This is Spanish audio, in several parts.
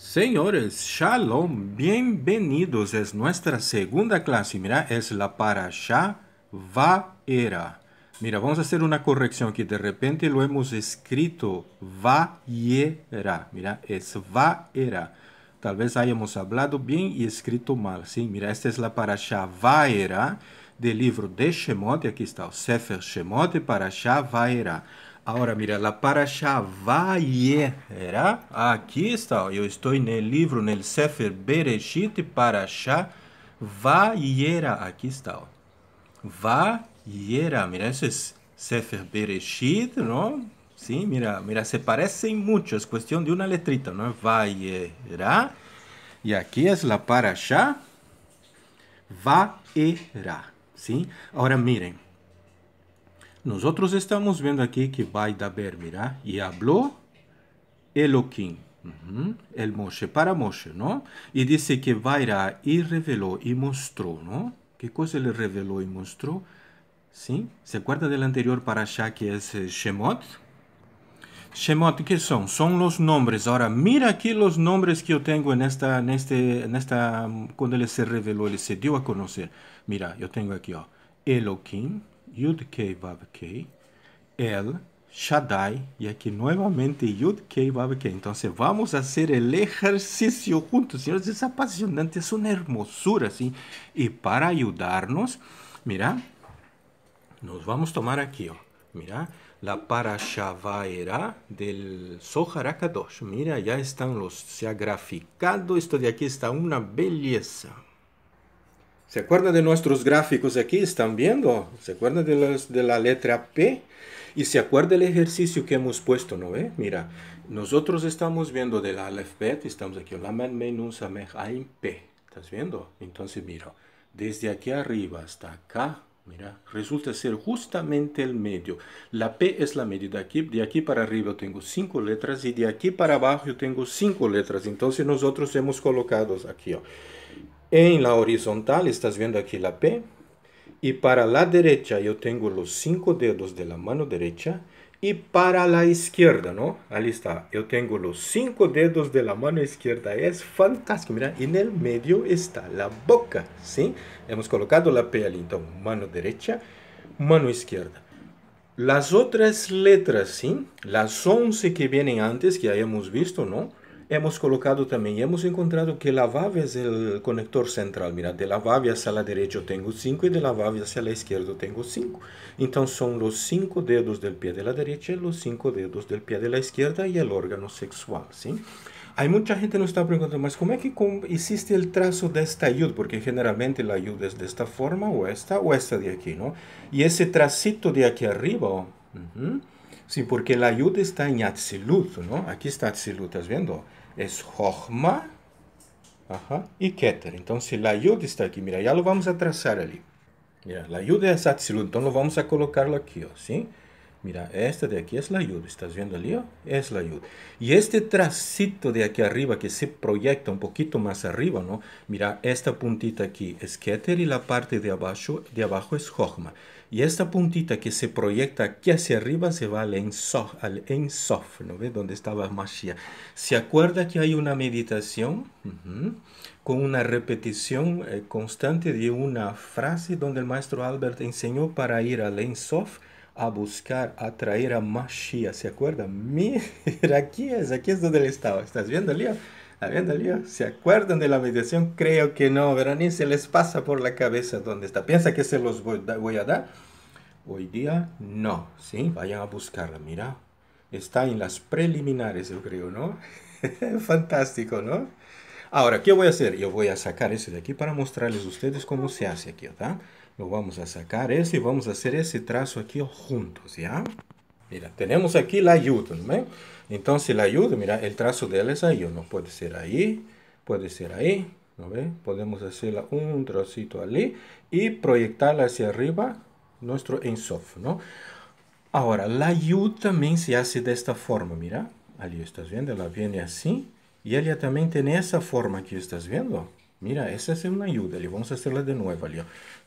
Señores, shalom, bienvenidos. Es nuestra segunda clase. Mira, es la va Vaera. Mira, vamos a hacer una corrección aquí. de repente lo hemos escrito Vaera. Mira, es Vaera. Tal vez hayamos hablado bien y escrito mal. Sí, mira, esta es la va Vaera del libro de Shemot. Aquí está, el Sefer Shemot, parasha Vaera. Agora, mira, la para shavayera. aqui está, eu estou no livro, no Sefer Bereshit, para shavayera. aqui está, ó. Vayera, mira, isso é Sefer Bereshit, não? Sim, mira, mira, se parecem muito, é questão de uma letrita, não é? Vayera, e aqui é la para shavayera. sim? Agora mirem, outros estamos vendo aqui que vai da vermirá e falou Eloquim, Uhum. El Moshe, para Moshe, não? E disse que vai vairá e revelou e mostrou, não? Que coisa ele revelou e mostrou? Sim? Se acorda do anterior para achar que é Shemot? Shemot, que são? São os nomes. Agora, mira aqui os nomes que eu tenho nesta, neste nesta, quando ele se revelou, ele se deu a conhecer. Mira, eu tenho aqui, ó, Eloquim. Yud-Kei vav El Shaddai, y aquí nuevamente Yud-Kei vav Entonces vamos a hacer el ejercicio juntos, señores. Es apasionante, es una hermosura, ¿sí? Y para ayudarnos, mira, nos vamos a tomar aquí, oh, mira, la Era del Sohar Mira, ya están los, se ha graficado, esto de aquí está una belleza. ¿Se acuerdan de nuestros gráficos aquí? ¿Están viendo? ¿Se acuerdan de, la letra P? Y se acuerda del ejercicio que hemos puesto, ¿no? Mira, nosotros estamos viendo del alfabeto, estamos aquí, Laman Menun P. ¿Estás viendo? Entonces, mira, desde aquí arriba hasta acá, mira, resulta ser justamente el medio. La P es la medida aquí, de aquí para arriba tengo cinco letras y de aquí para abajo tengo cinco letras. Entonces nosotros hemos colocado aquí, oh, en la horizontal estás viendo aquí la P. Y para la derecha yo tengo los cinco dedos de la mano derecha. Y para la izquierda, ¿no? Ahí está. Yo tengo los cinco dedos de la mano izquierda. Es fantástico. Mira, en el medio está la boca, ¿sí? Hemos colocado la P allí. Entonces, mano derecha, mano izquierda. Las otras letras, ¿sí? Las 11 que vienen antes, que ya hemos visto, ¿no? hemos colocado también, hemos encontrado que la vave es el conector central. Mira, de la vave hacia la derecha tengo 5 y de la vave hacia la izquierda tengo 5. Entonces son los 5 dedos del pie de la derecha, los 5 dedos del pie de la izquierda y el órgano sexual, ¿sí? Hay mucha gente nos está preguntando, más cómo es que existe el trazo de esta ayuda? Porque generalmente la ayuda es de esta forma, o esta, o esta de aquí, ¿no? Y ese tracito de aquí arriba, Sí, porque la ayuda está en atzilut, ¿no? Aquí está atzilut, ¿estás viendo? Es Jochma y Keter. Entonces la ayuda está aquí, mira, ya lo vamos a trazar allí. Mira, la ayuda es atzilut, entonces lo vamos a colocarlo aquí, ¿o ¿sí? Mira, esta de aquí es la ayuda, ¿estás viendo allí? Es la ayuda. Y este tracito de aquí arriba que se proyecta un poquito más arriba, ¿no? Mira, esta puntita aquí es Keter y la parte de abajo, de abajo es Jochma. Y esta puntita que se proyecta aquí hacia arriba se va al Ensof, al ensof ¿no ve? Donde estaba Mashiach. ¿Se acuerda que hay una meditación con una repetición eh, constante de una frase donde el maestro Albert enseñó para ir al Ensof? a buscar atraer a Mashiach, ¿se acuerda? Mira, aquí es, aquí es donde él estaba. ¿Estás viendo, Leo? ¿se acuerdan de la meditación? Creo que no, verán ni se les pasa por la cabeza dónde está. ¿Piensa que se los voy, a dar? Hoy día no, ¿sí? Vayan a buscarla, mira. Está en las preliminares, yo creo, ¿no? Fantástico, ¿no? Ahora, ¿qué voy a hacer? Yo voy a sacar ese de aquí para mostrarles a ustedes cómo se hace aquí, está Lo vamos a sacar Ese, y vamos a hacer ese trazo aquí juntos, ¿ya? Mira, tenemos aquí la ayuda, ¿no? Entonces la ayuda, mira, el trazo de él es ahí, ¿no? Puede ser ahí, puede ser ahí, ¿no ve? Podemos hacerla un trocito allí y proyectarla hacia arriba nuestro ensof, ¿no? Ahora, la ayuda también se hace de esta forma, mira. Allí estás viendo, la viene así. Y ella también tiene esa forma que estás viendo. Mira, esa es una ayuda, le Vamos a hacerla de nuevo,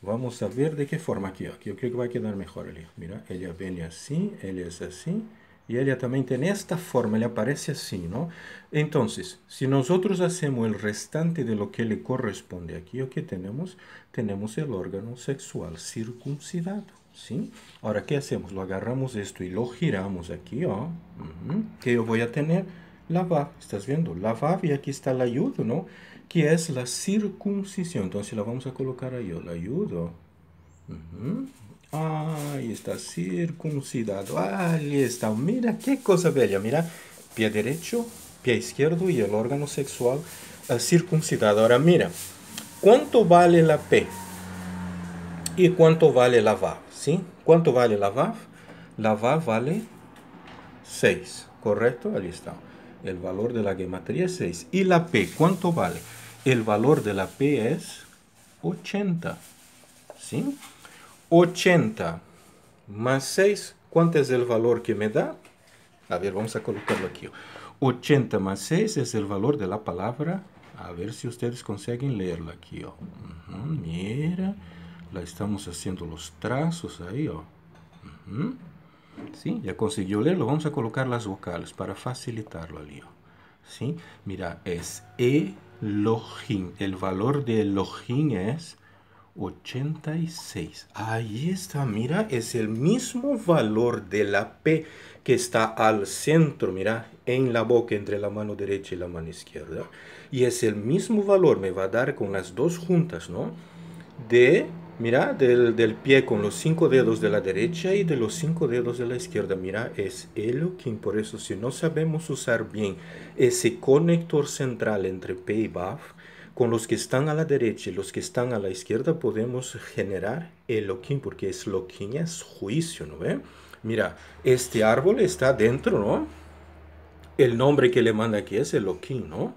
Vamos a ver de qué forma aquí, aquí. Yo creo que va a quedar mejor, Mira, ella viene así, ella es así. Y ella también tiene esta forma, le aparece así, ¿no? Entonces, si nosotros hacemos el restante de lo que le corresponde aquí, ¿o qué tenemos? Tenemos el órgano sexual circuncidado, ¿sí? Ahora, ¿qué hacemos? Lo agarramos esto y lo giramos aquí, ¿o? Que yo voy a tener la va, ¿estás viendo? La va y aquí está la ayuda, ¿no? que es la circuncisión. Entonces la vamos a colocar ahí, la ayudo. Ahí está circuncidado. Ahí está. Mira qué cosa bella. Mira, pie derecho, pie izquierdo y el órgano sexual eh, circuncidado. Ahora mira, ¿cuánto vale la P? ¿Y cuánto vale la VAV? ¿Sí? ¿Cuánto vale la VAV? La VAV vale 6, ¿correcto? Ahí está. El valor de la gematría es 6. ¿Y la P cuánto vale? el valor de la P es 80. ¿Sí? 80 más 6, ¿cuánto es el valor que me da? A ver, vamos a colocarlo aquí. 80 más 6 es el valor de la palabra. A ver si ustedes consiguen leerlo aquí. Oh. mira, la estamos haciendo los trazos ahí. Oh. ¿Sí? Ya consiguió leerlo. Vamos a colocar las vocales para facilitarlo allí. ¿Sí? Mira, es E, Login. El valor de Login es 86. Ahí está, mira, es el mismo valor de la P que está al centro, mira, en la boca entre la mano derecha y la mano izquierda. Y es el mismo valor, me va a dar con las dos juntas, ¿no? De Mira del, pie con los cinco dedos de la derecha y de los cinco dedos de la izquierda. Mira, es el Por eso, si no sabemos usar bien ese conector central entre P y BAF, con los que están a la derecha y los que están a la izquierda podemos generar el porque es loquín es juicio, ¿no ve? Mira, este árbol está dentro, ¿no? El nombre que le manda aquí es Eloquín, ¿no?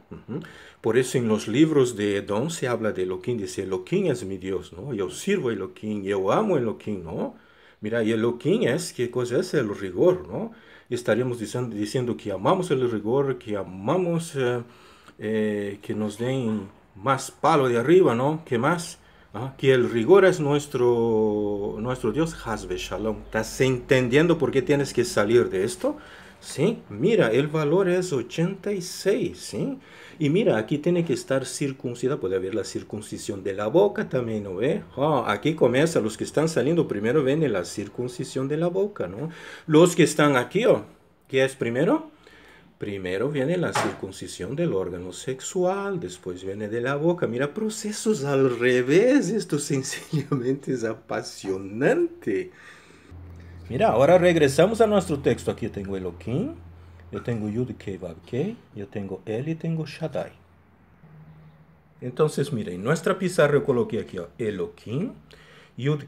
Por eso en los libros de Edom se habla de Eloquín. dice Eloquín es mi Dios, ¿no? Yo sirvo a Eloquín, yo amo a Eloquín, ¿no? Mira, y Eloquín es, ¿qué cosa es? El rigor, ¿no? Estaríamos diciendo, diciendo que amamos el rigor, que amamos eh, eh, que nos den más palo de arriba, ¿no? Que más? Ah, que el rigor es nuestro, nuestro Dios, Hasbe Shalom. ¿Estás entendiendo por qué tienes que salir de esto? ¿sí? Mira, el valor es 86, ¿sí? Y mira, aquí tiene que estar circuncida, puede haber la circuncisión de la boca también, ¿no ve? Ah, aquí comienza, los que están saliendo primero viene la circuncisión de la boca, ¿no? Los que están aquí, oh, ¿qué es primero? Primero viene la circuncisión del órgano sexual, después viene de la boca. Mira, procesos al revés, esto sencillamente es apasionante. Mira, ahora regresamos a nuestro texto. Aquí tengo Elohim, yo tengo Yud yo tengo El y tengo Shaddai. Entonces, mira, en nuestra pizarra yo coloqué aquí oh, Elohim, Yud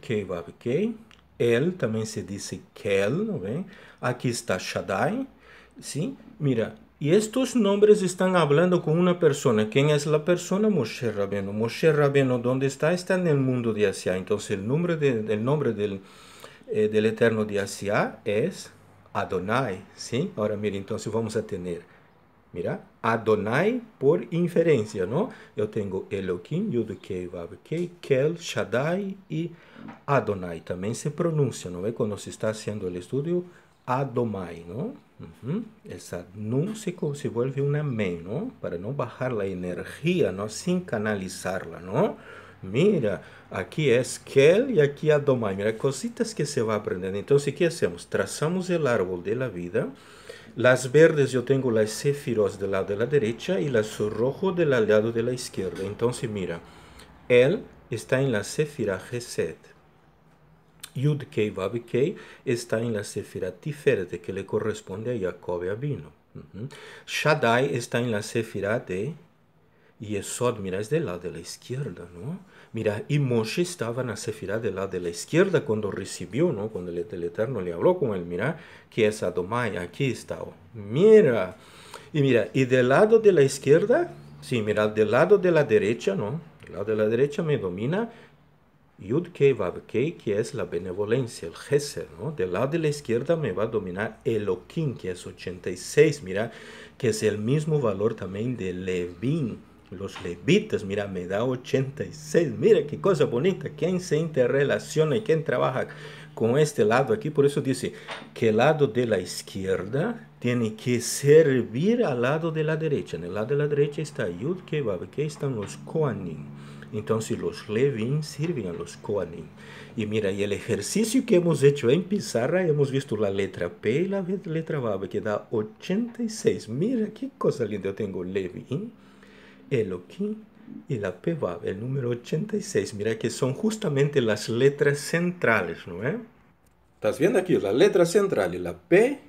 El también se dice Kel, ¿no ven? Aquí está Shaddai, ¿sí? Mira, y estos nombres están hablando con una persona. ¿Quién es la persona? Moshe Rabeno. Moshe Rabeno, ¿dónde está? Está en el mundo de Asia. Entonces, el nombre, del el nombre del... eh, del Eterno de Asiá es Adonai, ¿sí? Ahora mire, entonces vamos a tener, mira, Adonai por inferencia, ¿no? Yo tengo Elohim, Yudkei, Vavkei, Kel, Shaddai y Adonai. También se pronuncia, ¿no ve? Cuando se está haciendo el estudio, Adomai, ¿no? Uh -huh. Esa nun se, se vuelve una men, ¿no? Para no bajar la energía, ¿no? Sin canalizarla, ¿no? mira, aquí es Kel y aquí Adomai. Mira, cositas que se va aprendiendo. Entonces, ¿qué hacemos? Trazamos el árbol de la vida. Las verdes yo tengo las cefiros del lado de la derecha y las rojo del lado de la izquierda. Entonces, mira, él está en la cefira Geset. Yud Kei está en la sefira Tiferet, que le corresponde a Jacob y Abino. Shaddai está en la cefira de y eso mira, es del lado de la izquierda, ¿no? Mira, y Moshe estaba en la Sefirá del lado de la izquierda cuando recibió, ¿no? Cuando el, el Eterno le habló con él, mira, que es Adomai, aquí está, oh, mira. Y mira, y del lado de la izquierda, sí, mira, del lado de la derecha, ¿no? Del lado de la derecha me domina Yud Kei que es la benevolencia, el Geser, ¿no? Del lado de la izquierda me va a dominar Elohim, que es 86, mira, que es el mismo valor también de Levín. Los levitas, mira, me da 86. Mira qué cosa bonita. ¿Quién se interrelaciona y quién trabaja con este lado aquí? Por eso dice que el lado de la izquierda tiene que servir al lado de la derecha. En el lado de la derecha está Yud Kebab, están los Koanim. Entonces los Levin sirven a los Koanim. Y mira, y el ejercicio que hemos hecho en pizarra, hemos visto la letra P y la letra Bab, que da 86. Mira qué cosa linda tengo, Levin. Eloquim e la Pevav, el número 86. Mira que son justamente las letras centrales, ¿no es? Eh? Estás viendo aquí la letra central, la P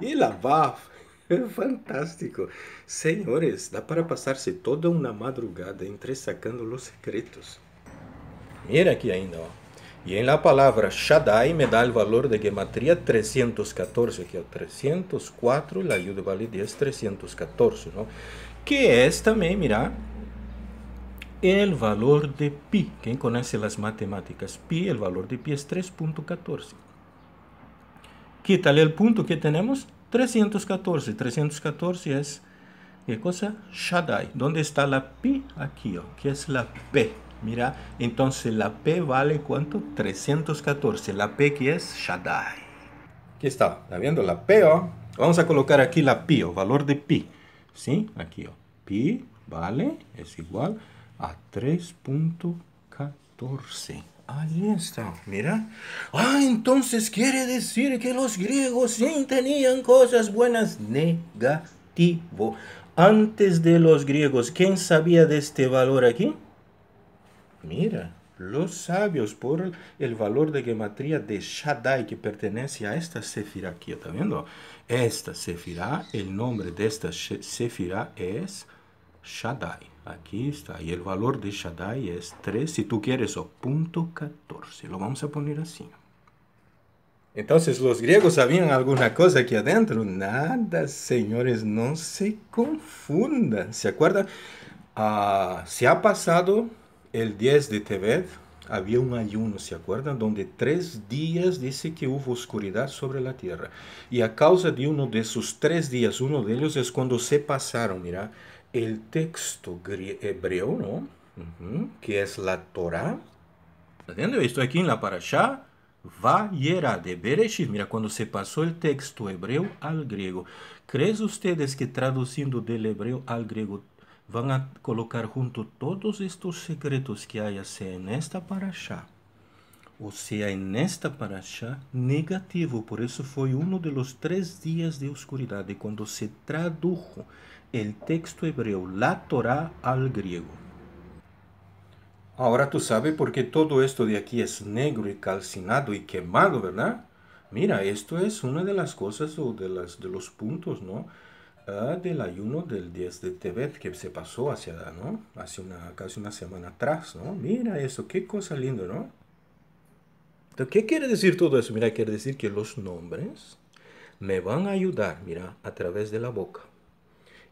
y la Vav. Fantástico. Senhores, dá para passar-se toda uma madrugada entre sacando os secretos. Mira aqui ainda, ó. Y en la palabra Shaddai me da el valor de gematría 314, que 304, la ayuda de validez 314, ¿no? Que es también, mira, el valor de pi. ¿Quién conoce las matemáticas, pi, el valor de pi es 3.14. Quítale el punto que tenemos, 314. 314 es, ¿qué cosa? Shaddai. ¿Dónde está la pi? Aquí, que es la p. Mira, entonces la P vale cuánto? 314. La P que es Shaddai. Aquí está, ¿está viendo? La P, oh. Vamos a colocar aquí la p, o oh, valor de pi. ¿Sí? Aquí, oh. Pi vale, es igual a 3.14. Ahí está, mira. Ah, entonces quiere decir que los griegos sí tenían cosas buenas. Negativo. Antes de los griegos, ¿quién sabía de este valor aquí? Mira, los sabios por el valor de gematría de Shaddai que pertenece a esta sefirá aquí, ¿está viendo? Esta sefirá, el nombre de esta sefirá es Shaddai. Aquí está, y el valor de Shaddai es 3, si tú quieres, o punto 14. Lo vamos a poner así. Entonces, ¿los griegos sabían alguna cosa aquí adentro? Nada, señores, no se confundan. ¿Se acuerdan? Ah, se ha pasado el 10 de Tebet había un ayuno, ¿se acuerdan? Donde tres días dice que hubo oscuridad sobre la tierra. Y a causa de uno de esos tres días, uno de ellos es cuando se pasaron, mira, el texto hebreo, ¿no? Que es la Torah. ¿Entiendes? esto? aquí en la y Vayera de Bereshit, mira, cuando se pasó el texto hebreo al griego, ¿crees ustedes que traduciendo del hebreo al griego van a colocar junto todos estos secretos que haya, sea en esta parasha o sea en esta parasha, negativo. Por eso fue uno de los tres días de oscuridad, de cuando se tradujo el texto hebreo, la Torah, al griego. Ahora tú sabes por qué todo esto de aquí es negro y calcinado y quemado, ¿verdad? Mira, esto es una de las cosas o de, las, de los puntos, ¿no? Ah, del ayuno del 10 de Tebet que se pasó hacia, ¿no? Hace una, casi una semana atrás, ¿no? Mira eso, qué cosa linda, ¿no? ¿qué quiere decir todo eso? Mira, quiere decir que los nombres me van a ayudar, mira, a través de la boca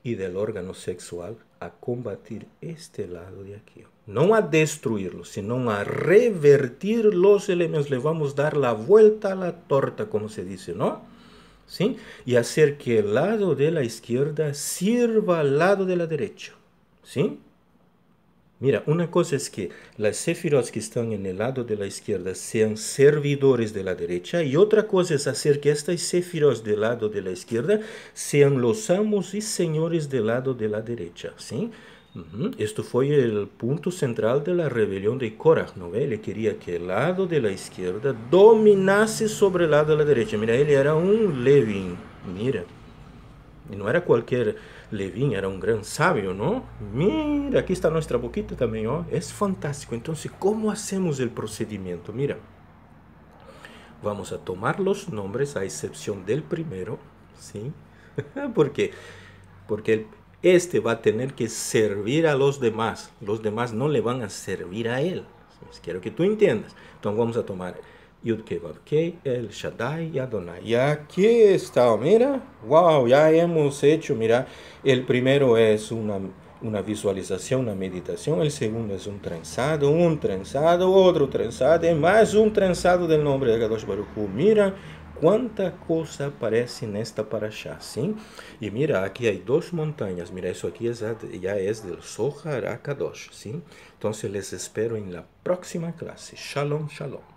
y del órgano sexual a combatir este lado de aquí. No a destruirlo, sino a revertir los elementos. Le vamos a dar la vuelta a la torta, como se dice, ¿no? ¿sí? Y hacer que el lado de la izquierda sirva al lado de la derecha, ¿sí? Mira, una cosa es que las sefirot que están en el lado de la izquierda sean servidores de la derecha y otra cosa es hacer que estas sefirot del lado de la izquierda sean los amos y señores del lado de la derecha, ¿sí? Esto fue el punto central de la rebelión de Korah, ¿no? ve? Él quería que el lado de la izquierda dominase sobre el lado de la derecha. Mira, él era un Levin, mira. Y no era cualquier Levin, era un gran sabio, ¿no? Mira, aquí está nuestra boquita también, ¿oh? Es fantástico. Entonces, ¿cómo hacemos el procedimiento? Mira, vamos a tomar los nombres a excepción del primero, ¿sí? ¿Por qué? porque el, este va a tener que servir a los demás. Los demás no le van a servir a él. Quiero que tú entiendas. Entonces vamos a tomar Yudkevavke, El Shaddai y Adonai. Y aquí está, mira. Wow, ya hemos hecho, mira. El primero es una, una visualización, una meditación. El segundo es un trenzado, un trenzado, otro trenzado, y más un trenzado del nombre de Gadosh Baruch Mira, quanta coisa aparece nesta paraxá, sim? E mira, aqui há duas montanhas, mira, isso aqui é já é do Sohar sim? Então, se les espero em la próxima classe. Shalom, shalom.